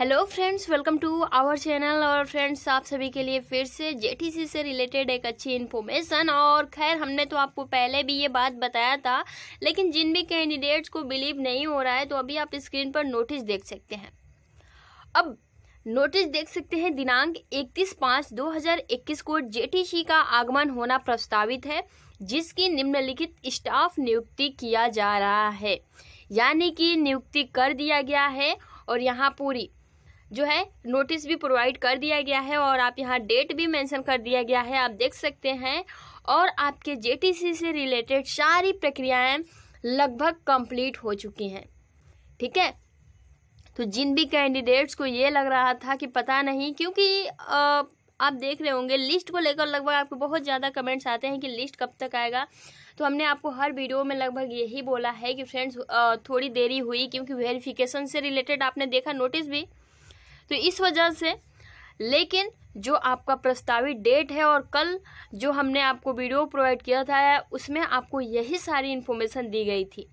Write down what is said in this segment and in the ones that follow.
hello friends welcome to our channel और friends आप सभी के लिए फिर से जेटीसी से रिलेटेड एक अच्छी इन्फॉर्मेशन और खैर हमने तो आपको पहले भी ये बात बताया था लेकिन जिन भी कैंडिडेट्स को बिलीव नहीं हो रहा है तो अभी आप स्क्रीन पर नोटिस देख सकते हैं अब नोटिस देख सकते हैं दिनांक 31 पाँच 2021 को जेटीसी का आगमन होना प्रस्तावित है जिसकी निम्नलिखित स्टाफ नियुक्ति किया जा रहा है यानी कि नियुक्ति कर दिया गया है और यहाँ पूरी जो है नोटिस भी प्रोवाइड कर दिया गया है और आप यहाँ डेट भी मेंशन कर दिया गया है आप देख सकते हैं और आपके जेटीसी से रिलेटेड सारी प्रक्रियाएं लगभग कंप्लीट हो चुकी हैं ठीक है तो जिन भी कैंडिडेट्स को ये लग रहा था कि पता नहीं क्योंकि आ, आप देख रहे होंगे लिस्ट को लेकर लगभग आपको बहुत ज़्यादा कमेंट्स आते हैं कि लिस्ट कब तक आएगा तो हमने आपको हर वीडियो में लगभग यही बोला है कि फ्रेंड्स थोड़ी देरी हुई क्योंकि वेरिफिकेशन से रिलेटेड आपने देखा नोटिस भी तो इस वजह से लेकिन जो आपका प्रस्तावित डेट है और कल जो हमने आपको वीडियो प्रोवाइड किया था उसमें आपको यही सारी इन्फॉर्मेशन दी गई थी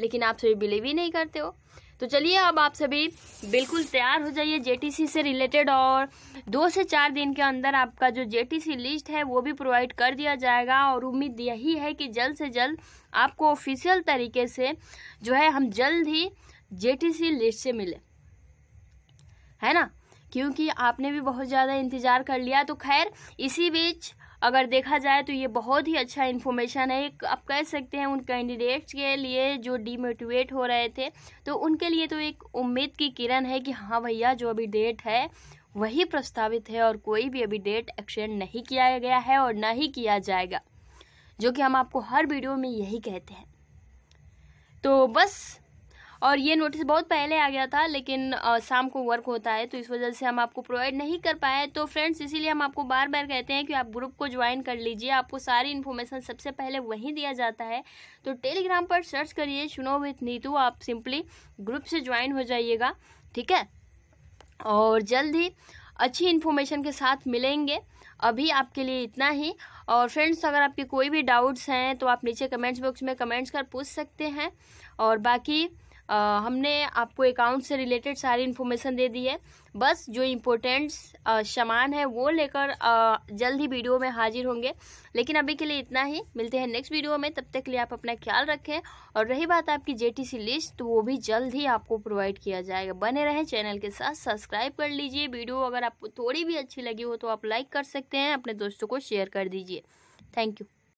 लेकिन आप सभी बिलीव ही नहीं करते हो तो चलिए अब आप सभी बिल्कुल तैयार हो जाइए जेटीसी से रिलेटेड और दो से चार दिन के अंदर आपका जो जेटीसी लिस्ट है वो भी प्रोवाइड कर दिया जाएगा और उम्मीद यही है कि जल्द से जल्द आपको ऑफिशियल तरीके से जो है हम जल्द ही जे लिस्ट से मिलें है ना क्योंकि आपने भी बहुत ज़्यादा इंतज़ार कर लिया तो खैर इसी बीच अगर देखा जाए तो ये बहुत ही अच्छा इन्फॉर्मेशन है आप कह सकते हैं उन कैंडिडेट्स के लिए जो डीमोटिवेट हो रहे थे तो उनके लिए तो एक उम्मीद की किरण है कि हाँ भैया जो अभी डेट है वही प्रस्तावित है और कोई भी अभी डेट एक्सटेंड नहीं किया गया है और ना ही किया जाएगा जो कि हम आपको हर वीडियो में यही कहते हैं तो बस और ये नोटिस बहुत पहले आ गया था लेकिन शाम को वर्क होता है तो इस वजह से हम आपको प्रोवाइड नहीं कर पाए तो फ्रेंड्स इसीलिए हम आपको बार बार कहते हैं कि आप ग्रुप को ज्वाइन कर लीजिए आपको सारी इन्फॉर्मेशन सबसे पहले वहीं दिया जाता है तो टेलीग्राम पर सर्च करिए चुनो विथ नीतू आप सिंपली ग्रुप से ज्वाइन हो जाइएगा ठीक है और जल्द ही अच्छी इन्फॉर्मेशन के साथ मिलेंगे अभी आपके लिए इतना ही और फ्रेंड्स अगर आपके कोई भी डाउट्स हैं तो आप नीचे कमेंट्स बॉक्स में कमेंट्स कर पूछ सकते हैं और बाकी आ, हमने आपको अकाउंट से रिलेटेड सारी इन्फॉर्मेशन दे दी है बस जो इम्पोर्टेंट सामान है वो लेकर जल्द ही वीडियो में हाजिर होंगे लेकिन अभी के लिए इतना ही मिलते हैं नेक्स्ट वीडियो में तब तक के लिए आप अपना ख्याल रखें और रही बात आपकी जेटीसी लिस्ट तो वो भी जल्द ही आपको प्रोवाइड किया जाएगा बने रहें चैनल के साथ सब्सक्राइब कर लीजिए वीडियो अगर आपको थोड़ी भी अच्छी लगी हो तो आप लाइक कर सकते हैं अपने दोस्तों को शेयर कर दीजिए थैंक यू